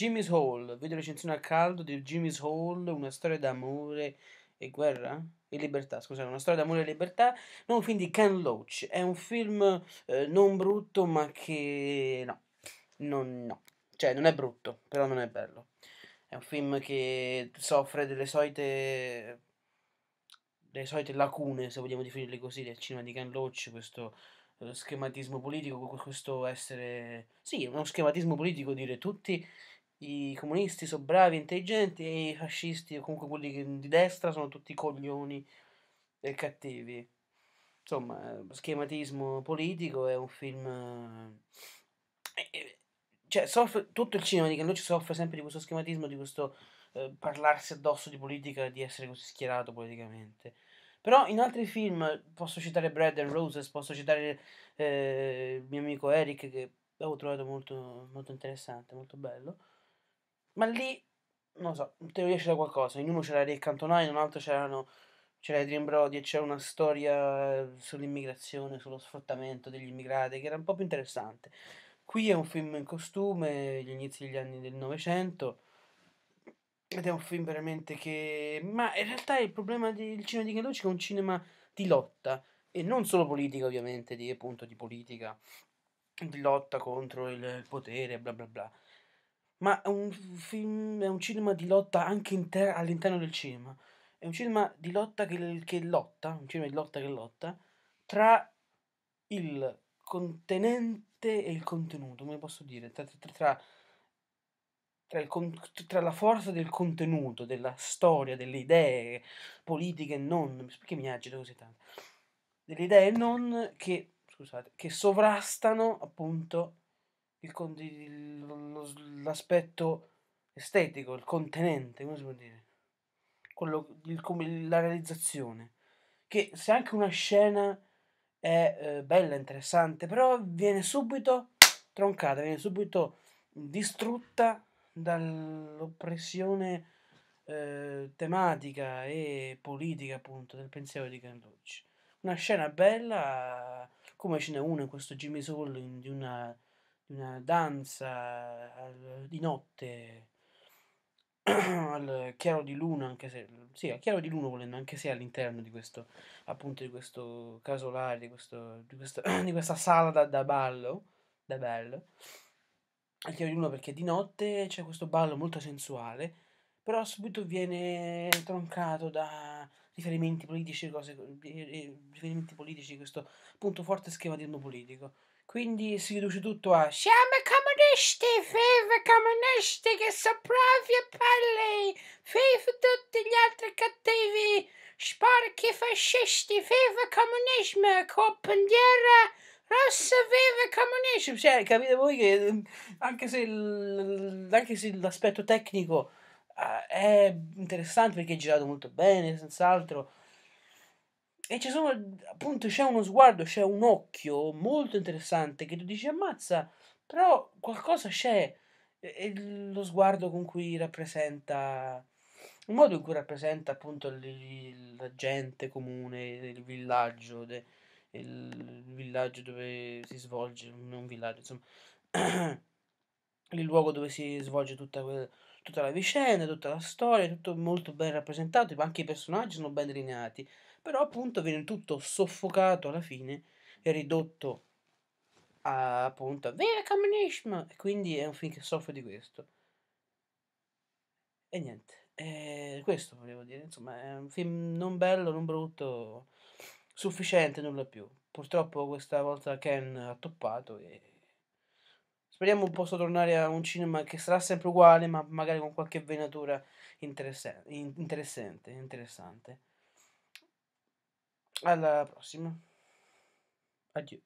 Jimmy's Hall, video recensione a caldo di Jimmy's Hall, una storia d'amore e guerra? e libertà, scusate, una storia d'amore e libertà, non film di Ken Loach, è un film eh, non brutto ma che no, non, no, cioè non è brutto, però non è bello, è un film che soffre delle solite, delle solite lacune, se vogliamo definirle così, del cinema di Ken Loach, questo eh, schematismo politico, questo essere, sì, uno schematismo politico dire tutti i comunisti sono bravi, intelligenti e i fascisti o comunque quelli di destra sono tutti coglioni e cattivi. Insomma, eh, schematismo politico è un film... Eh, eh, cioè, soffre, tutto il cinema di Cannucci soffre sempre di questo schematismo, di questo eh, parlarsi addosso di politica, di essere così schierato politicamente. Però in altri film, posso citare Bread and Roses, posso citare eh, il mio amico Eric, che avevo trovato molto, molto interessante, molto bello. Ma lì, non so, in teoria c'era qualcosa. In uno c'era Rick Antonai, in un altro c'erano, c'era Dream Brody e c'era una storia sull'immigrazione, sullo sfruttamento degli immigrati, che era un po' più interessante. Qui è un film in costume, gli inizi degli anni del Novecento. Ed è un film veramente che. Ma in realtà il problema del cinema di Gelucci è un cinema di lotta. E non solo politica, ovviamente, di appunto di politica, di lotta contro il potere, bla bla bla ma è un film, è un cinema di lotta anche inter- all'interno del cinema. È un cinema di lotta che, che lotta, un cinema di lotta che lotta tra il contenente e il contenuto, come posso dire, tra, tra, tra, tra, con, tra, la forza del contenuto, della storia, delle idee politiche e non, perché mi agito così tanto, delle idee non che, scusate, che sovrastano appunto il, lo, l'aspetto estetico, il contenente, come si può dire? Quello, il, come, la realizzazione. Che se anche una scena è eh, bella, interessante, però viene subito troncata, viene subito distrutta dall'oppressione eh, tematica e politica appunto del pensiero di Canducci. Una scena bella, come ce n'è una in questo Jimmy Soul di una di una danza al, di notte al chiaro di luna, anche se sì, al chiaro di luna volendo, anche se all'interno di questo appunto di questo casolare, di, questo, di, questo, di questa sala da, da ballo, da ballo Al chiaro di luna perché di notte c'è questo ballo molto sensuale, però subito viene troncato da riferimenti politici, cose, riferimenti politici, questo punto forte schematismo politico. Quindi si riduce tutto a Siamo comunisti, vive comunisti che sono bravi e belli, tutti gli altri cattivi, sporchi fascisti, vive comunismo, coppandiera rossa, vive comunismo. Cioè, capite voi che anche se, anche se l'aspetto tecnico eh, è interessante perché è girato molto bene, senz'altro. E ci sono, appunto, c'è uno sguardo, c'è un occhio molto interessante che tu dici ammazza, però qualcosa c'è. E lo sguardo con cui rappresenta, il modo in cui rappresenta appunto il, la gente comune, il villaggio, de, il villaggio dove si svolge, non villaggio, insomma. il luogo dove si svolge tutta, que- tutta la vicenda, tutta la storia, tutto molto ben rappresentato, anche i personaggi sono ben delineati, però appunto viene tutto soffocato alla fine e ridotto a, appunto a vera camminishma, e quindi è un film che soffre di questo. E niente, eh, questo volevo dire, insomma è un film non bello, non brutto, sufficiente, nulla più. Purtroppo questa volta Ken ha toppato e Speriamo possa tornare a un cinema che sarà sempre uguale, ma magari con qualche venatura interessa- interessante, interessante. Alla prossima. Addio.